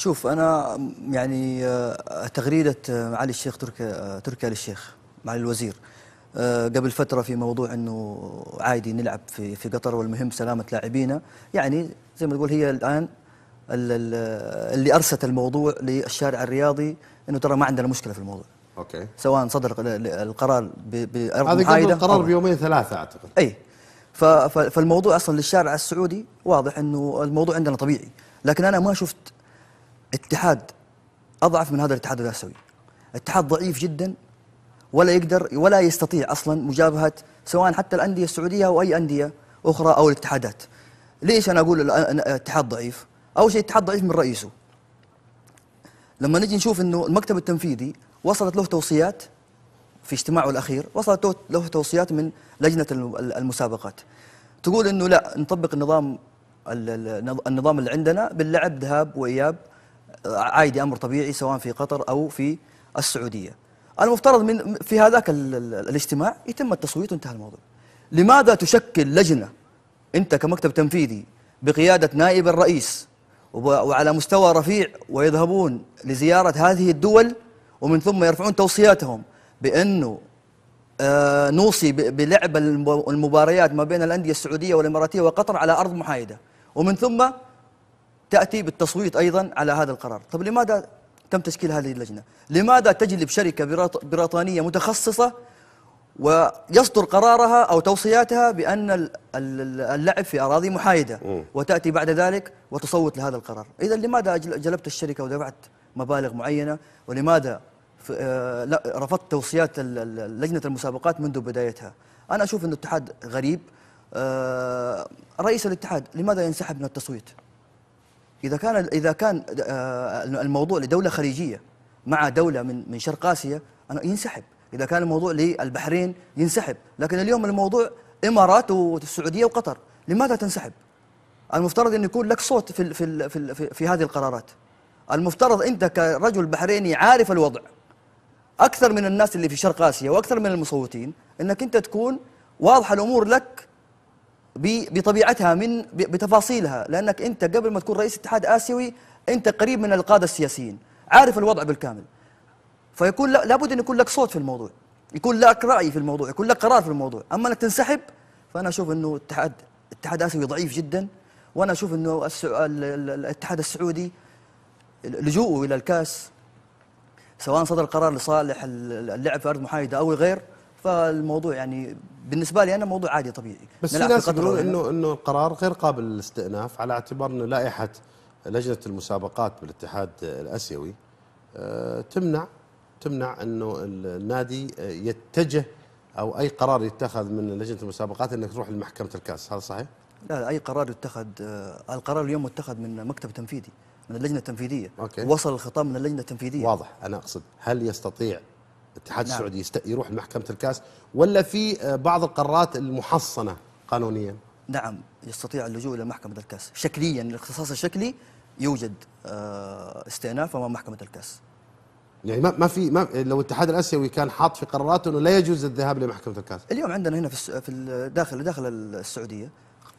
شوف أنا يعني آه، تغريدة آه، معالي الشيخ تركيا آه، تركيا للشيخ معالي الوزير قبل فترة في موضوع أنه عادي نلعب في في قطر والمهم سلامة لاعبينا يعني زي ما تقول هي الآن اللي أرست الموضوع للشارع الرياضي أنه ترى ما عندنا مشكلة في الموضوع أوكي سواء صدر القرار بأرض هذا قبل القرار بيومين ثلاثة أعتقد أي فالموضوع أصلا للشارع السعودي واضح أنه الموضوع عندنا طبيعي لكن أنا ما شفت اتحاد اضعف من هذا الاتحاد الاسيوي اتحاد ضعيف جدا ولا يقدر ولا يستطيع اصلا مجابهه سواء حتى الانديه السعوديه او اي انديه اخرى او الاتحادات ليش انا اقول الاتحاد ضعيف اول شيء اتحاد ضعيف من رئيسه لما نجي نشوف انه المكتب التنفيذي وصلت له توصيات في اجتماعه الاخير وصلت له توصيات من لجنه المسابقات تقول انه لا نطبق النظام النظام اللي عندنا باللعب ذهاب واياب عادي امر طبيعي سواء في قطر او في السعوديه. المفترض من في هذاك الاجتماع يتم التصويت وانتهى الموضوع. لماذا تشكل لجنه انت كمكتب تنفيذي بقياده نائب الرئيس وعلى مستوى رفيع ويذهبون لزياره هذه الدول ومن ثم يرفعون توصياتهم بانه آه، نوصي بلعب المباريات ما بين الانديه السعوديه والاماراتيه وقطر على ارض محايده ومن ثم تأتي بالتصويت أيضا على هذا القرار طب لماذا تم تشكيل هذه اللجنة لماذا تجلب شركة بريطانية متخصصة ويصدر قرارها أو توصياتها بأن اللعب في أراضي محايدة وتأتي بعد ذلك وتصوت لهذا القرار إذا لماذا جلبت الشركة ودفعت مبالغ معينة ولماذا آه، رفضت توصيات لجنة المسابقات منذ بدايتها أنا أشوف أن الاتحاد غريب آه، رئيس الاتحاد لماذا ينسحب من التصويت إذا كان إذا كان آه، الموضوع لدولة خليجية مع دولة من من شرق آسيا أنا ينسحب إذا كان الموضوع للبحرين ينسحب لكن اليوم الموضوع إمارات والسعودية وقطر لماذا تنسحب؟ المفترض أن يكون لك صوت في في في, في, في هذه القرارات المفترض أنت كرجل بحريني عارف الوضع أكثر من الناس اللي في شرق آسيا وأكثر من المصوتين أنك أنت تكون واضحة الأمور لك بطبيعتها من بتفاصيلها لأنك أنت قبل ما تكون رئيس اتحاد آسيوي أنت قريب من القادة السياسيين عارف الوضع بالكامل فيكون لابد أن يكون لك صوت في الموضوع يكون لك رأي في الموضوع يكون لك قرار في الموضوع أما أنك تنسحب فأنا أشوف أنه اتحاد اتحاد آسيوي ضعيف جدا وأنا أشوف أنه الاتحاد السعودي لجوءه إلى الكاس سواء صدر قرار لصالح اللعب في أرض محايدة أو غير فالموضوع يعني بالنسبه لي انا موضوع عادي طبيعي بس في ناس يقولون انه انه القرار غير قابل للاستئناف على اعتبار انه لائحه لجنه المسابقات بالاتحاد الاسيوي آه، تمنع تمنع انه النادي يتجه او اي قرار يتخذ من لجنه المسابقات انك تروح لمحكمه الكاس هذا صحيح؟ لا, لا اي قرار يتخذ آه، القرار اليوم متخذ من مكتب تنفيذي من اللجنه التنفيذيه أوكي. وصل الخطاب من اللجنه التنفيذيه واضح انا اقصد هل يستطيع الاتحاد نعم. السعودي يروح لمحكمه الكاس ولا في آه، بعض القرارات المحصنه قانونيا؟ نعم يستطيع اللجوء الى محكمه الكاس، شكليا الاختصاص الشكلي يوجد آه، استئناف امام محكمه الكاس. يعني ما ما في ما لو الاتحاد الاسيوي كان حاط في قراراته انه لا يجوز الذهاب لمحكمه الكاس. اليوم عندنا هنا في في داخل داخل السعوديه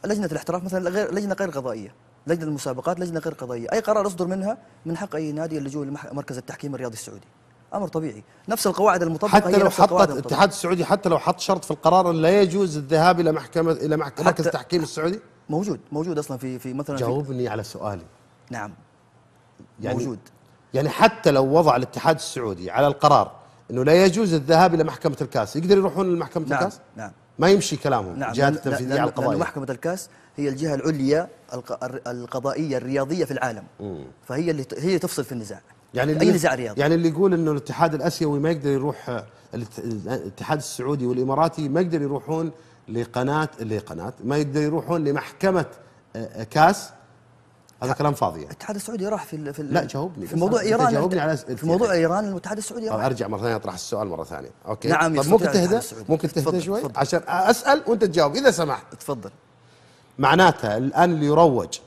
لجنه الاحتراف مثلا غير لجنه غير قضائيه، لجنه المسابقات لجنه غير قضائيه، اي قرار يصدر منها من حق اي نادي اللجوء لمركز التحكيم الرياضي السعودي. امر طبيعي نفس القواعد المطبقه حتى لو حط الاتحاد السعودي حتى لو حط شرط في القرار لا يجوز الذهاب الى محكمه الى محكمه مركز التحكيم السعودي موجود موجود اصلا في في مثلا جاوبني في على سؤالي نعم يعني موجود يعني حتى لو وضع الاتحاد السعودي على القرار انه لا يجوز الذهاب الى محكمه الكاس يقدر يروحون لمحكمه نعم الكاس نعم ما يمشي كلامهم نعم الجهات التنفيذيه على القضايا محكمه الكاس هي الجهه العليا القضائيه الرياضيه في العالم فهي اللي هي تفصل في النزاع يعني اللي اجنسه على يعني اللي يقول انه الاتحاد الاسيوي ما يقدر يروح آه، الاتحاد السعودي والاماراتي ما يقدر يروحون لقناه لقناه ما يقدر يروحون لمحكمه آه، آه، كاس هذا كلام فاضي يعني. الاتحاد السعودي راح في في لا جاوبني في موضوع ايران جاوبني على في موضوع ايران الاتحاد السعودي راح ارجع مره ثانيه اطرح السؤال مره ثانيه اوكي نعم طب ممكن تهدى ممكن تهدى شوي تفضل. عشان اسال وانت تجاوب اذا سمحت تفضل معناتها الان اللي يروج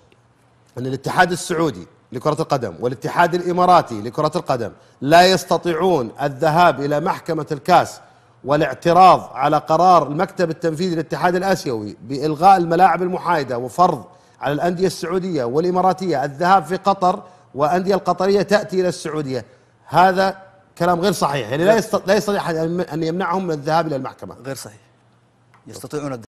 ان الاتحاد السعودي لكرة القدم والاتحاد الاماراتي لكرة القدم لا يستطيعون الذهاب الى محكمة الكاس والاعتراض على قرار المكتب التنفيذي للاتحاد الاسيوي بالغاء الملاعب المحايدة وفرض على الاندية السعودية والاماراتية الذهاب في قطر والاندية القطرية تاتي الى السعودية هذا كلام غير صحيح يعني لا يستطيع لا يستطيع ان يمنعهم من الذهاب الى المحكمة غير صحيح يستطيعون الذهاب